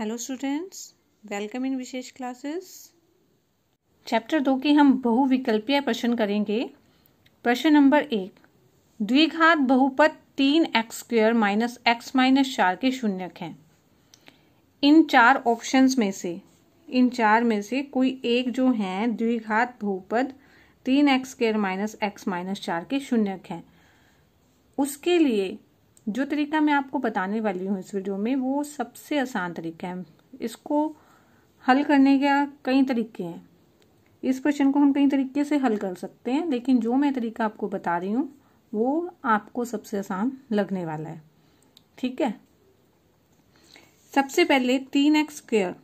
hello students welcome in विशेष classes chapter दो के हम बहुविकल्पीय प्रश्न करेंगे प्रश्न नंबर एक द्विघात बहुपद तीन X square minus X minus चार के शून्यक हैं इन चार ऑप्शंस में से इन चार में से कोई एक जो है द्विघात बहुपद तीन X square minus X minus चार के शून्यक हैं उसके लिए जो तरीका मैं आपको बताने वाली हूँ इस वीडियो में वो सबसे आसान तरीका है इसको हल करने का कई तरीके हैं इस क्वेश्चन को हम कई तरीके से हल कर सकते हैं लेकिन जो मैं तरीका आपको बता रही हूँ वो आपको सबसे आसान लगने वाला है ठीक है सबसे पहले तीन X square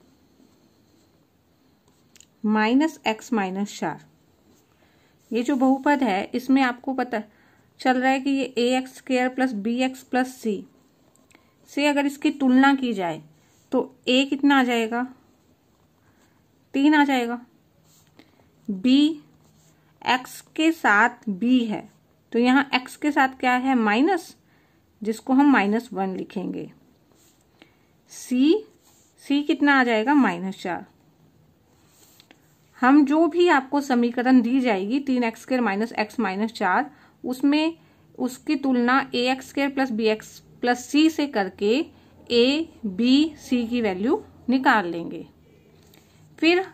minus X minus चार ये जो बहुपद है इसमें आपको पता है चल रहा है कि ये A X square plus B X plus C से अगर इसकी तुलना की जाए तो ए कितना आ जाएगा तीन आ जाएगा बी एक्स के साथ बी है तो यहाँ एक्स के साथ क्या है माइनस जिसको हम माइनस वन लिखेंगे सी सी कितना आ जाएगा माइनस चार हम जो भी आपको समीकरण दी जाएगी तीन X square minus X minus चार उसमें उसकी तुलना A X square plus B X plus C से करके ए बी सी की वैल्यू निकाल लेंगे फिर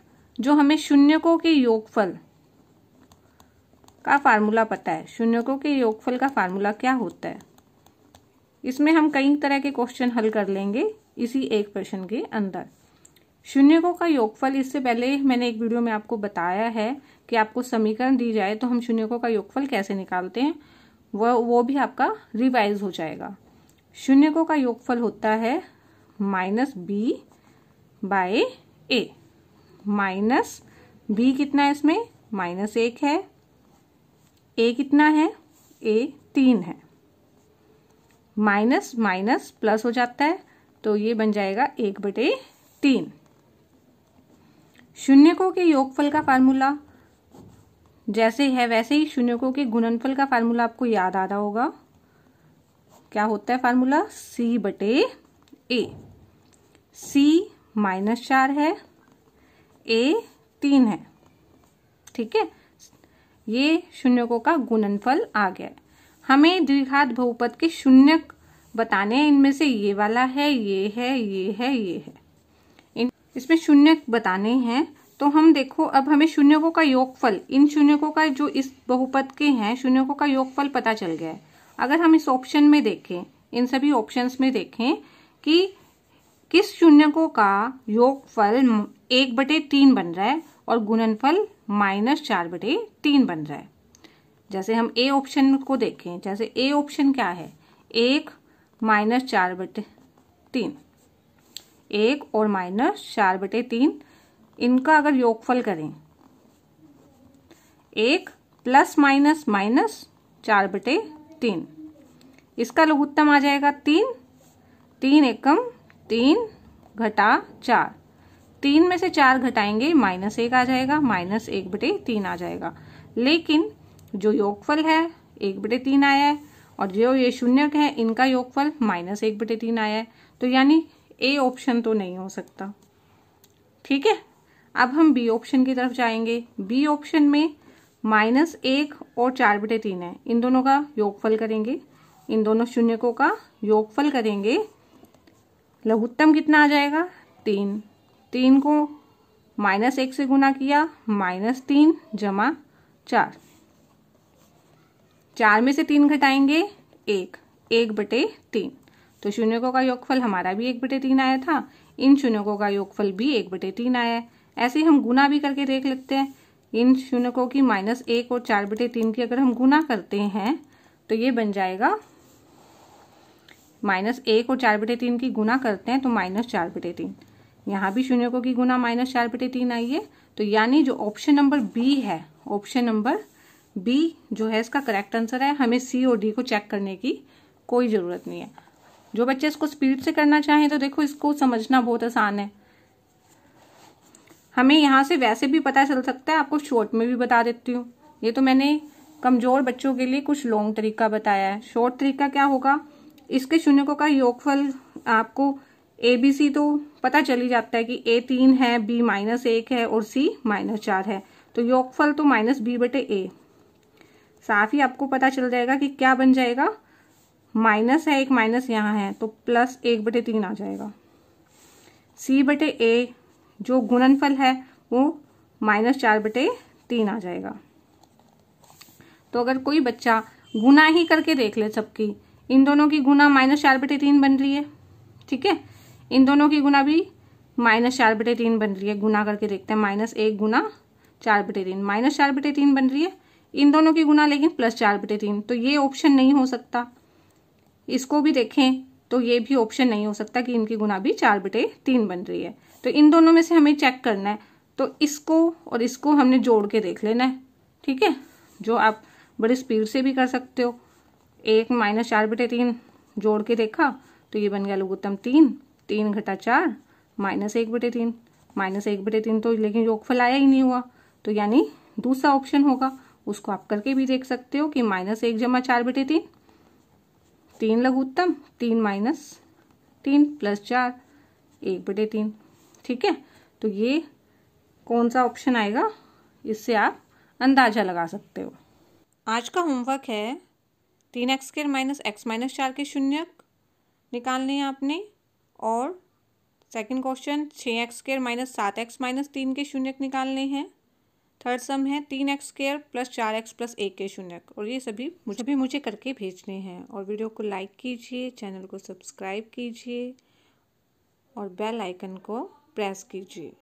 जो हमें शून्यकों के योगफल का फार्मूला पता है शून्यकों के योगफल का फार्मूला क्या होता है इसमें हम कई तरह के क्वेश्चन हल कर लेंगे इसी एक प्रश्न के अंदर शून्यकों का योगफल इससे पहले मैंने एक वीडियो में आपको बताया है कि आपको समीकरण दी जाए तो हम शून्यकों का योगफल कैसे निकालते हैं वो वो भी आपका रिवाइज हो जाएगा शून्यकों का योगफल होता है minus B by A minus B कितना है इसमें माइनस एक है ए कितना है ए तीन है माइनस माइनस प्लस हो जाता है तो ये बन जाएगा एक बटे तीन शून्यकों के योगफल का फार्मूला जैसे है वैसे ही शून्यकों के गुणनफल का फार्मूला आपको याद आ रहा होगा क्या होता है फार्मूला सी बटे ए सी माइनस चार है ए तीन है ठीक है ये शून्यकों का गुणनफल आ गया हमें द्विघात बहुपद के शून्यक बताने हैं इनमें से ये वाला है ये है ये है ये है इसमें शून्य बताने हैं तो हम देखो अब हमें शून्यकों का योगफल इन शून्यकों का जो इस बहुपद के हैं शून्यकों का योगफल पता चल गया है अगर हम इस ऑप्शन में देखें इन सभी ऑप्शंस में देखें कि किस शून्यकों का योगफल एक बटे तीन बन रहा है और गुणनफल माइनस चार बटे तीन बन रहा है जैसे हम ए ऑप्शन को देखें जैसे ए ऑप्शन क्या है एक माइनस चार बटे तीन एक और माइनस चार बटे तीन इनका अगर योगफल करें एक प्लस माइनस माइनस चार बटे तीन इसका लघुत्तम आ जाएगा तीन तीन एकम तीन घटा चार तीन में से चार घटाएंगे माइनस एक आ जाएगा माइनस एक बटे तीन आ जाएगा लेकिन जो योगफल है एक बटे तीन आया है और जो ये शून्य है इनका योगफल माइनस एक बटे तीन आया है तो यानी ए ऑप्शन तो नहीं हो सकता ठीक है अब हम बी ऑप्शन की तरफ जाएंगे बी ऑप्शन में माइनस एक और चार बटे तीन है इन दोनों का योगफल करेंगे इन दोनों शून्यकों का योगफल करेंगे लघुत्तम कितना आ जाएगा तीन तीन को माइनस एक से गुना किया माइनस तीन जमा चार चार में से तीन घटाएंगे एक एक बटे तीन तो शून्यकों का योगफल हमारा भी एक बटे तीन आया था इन शून्यकों का योगफल भी एक बटे तीन आया है ऐसे ही हम गुना भी करके देख लेते हैं इन शून्यकों की माइनस एक और चार बटे तीन की अगर हम गुना करते हैं तो ये बन जाएगा माइनस एक और चार बटे तीन की गुना करते हैं तो माइनस चार बटे तीन यहाँ भी शून्यकों की गुना माइनस चार बटे तीन आई है तो यानी जो ऑप्शन नंबर बी है ऑप्शन नंबर बी जो है इसका करेक्ट आंसर है हमें सी और डी को चेक करने की कोई ज़रूरत नहीं है जो बच्चे इसको स्पीड से करना चाहें तो देखो इसको समझना बहुत आसान है हमें यहाँ से वैसे भी पता चल सकता है आपको शॉर्ट में भी बता देती हूँ ये तो मैंने कमजोर बच्चों के लिए कुछ लॉन्ग तरीका बताया है शॉर्ट तरीका क्या होगा इसके शून्यकों का योगफल आपको ए बी सी तो पता चल ही जाता है कि ए तीन है बी माइनस एक है और सी माइनस चार है तो योगफल तो माइनस बी बटे ए साफ ही आपको पता चल जाएगा कि क्या बन जाएगा माइनस है एक माइनस यहाँ है तो प्लस एक बटे तीन आ जाएगा सी बटे ए जो गुणनफल है वो माइनस चार बटे तीन आ जाएगा तो अगर कोई बच्चा गुना ही करके देख ले सबकी इन दोनों की गुना माइनस चार बटे तीन बन रही है ठीक है इन दोनों की गुना भी माइनस चार बटे तीन बन रही है गुना करके देखते हैं माइनस एक गुना चार बटे तीन माइनस चार बटे तीन बन रही है इन दोनों की गुना लेकिन प्लस चार बटे तीन तो ये ऑप्शन नहीं हो सकता इसको भी देखें तो ये भी ऑप्शन नहीं हो सकता कि इनकी गुना भी चार बटे तीन बन रही है तो इन दोनों में से हमें चेक करना है तो इसको और इसको हमने जोड़ के देख लेना है ठीक है जो आप बड़ी स्पीड से भी कर सकते हो एक माइनस चार बटे तीन जोड़ के देखा तो ये बन गया लघुत्तम तीन तीन घटा चार माइनस एक बटे तीन माइनस एक बटे तीन तो लेकिन योगफल आया ही नहीं हुआ तो यानी दूसरा ऑप्शन होगा उसको आप करके भी देख सकते हो कि माइनस एक जमा चार बटे तीन तीन लघुत्तम तीन माइनस तीन प्लस चार एक बटे तीन ठीक है तो ये कौन सा ऑप्शन आएगा इससे आप अंदाजा लगा सकते हो आज का होमवर्क है तीन X square minus X minus चार के शून्य निकालने हैं आपने और सेकंड क्वेश्चन छः एक्स स्केयर माइनस सात एक्स माइनस तीन के शून्य निकालने हैं थर्ड सम है तीन एक्स स्केयर प्लस चार एक्स प्लस एक के शून्य और ये सभी मुझे भी मुझे करके भेजने हैं और वीडियो को लाइक कीजिए चैनल को सब्सक्राइब कीजिए और बेल आइकन को प्रेस कीजिए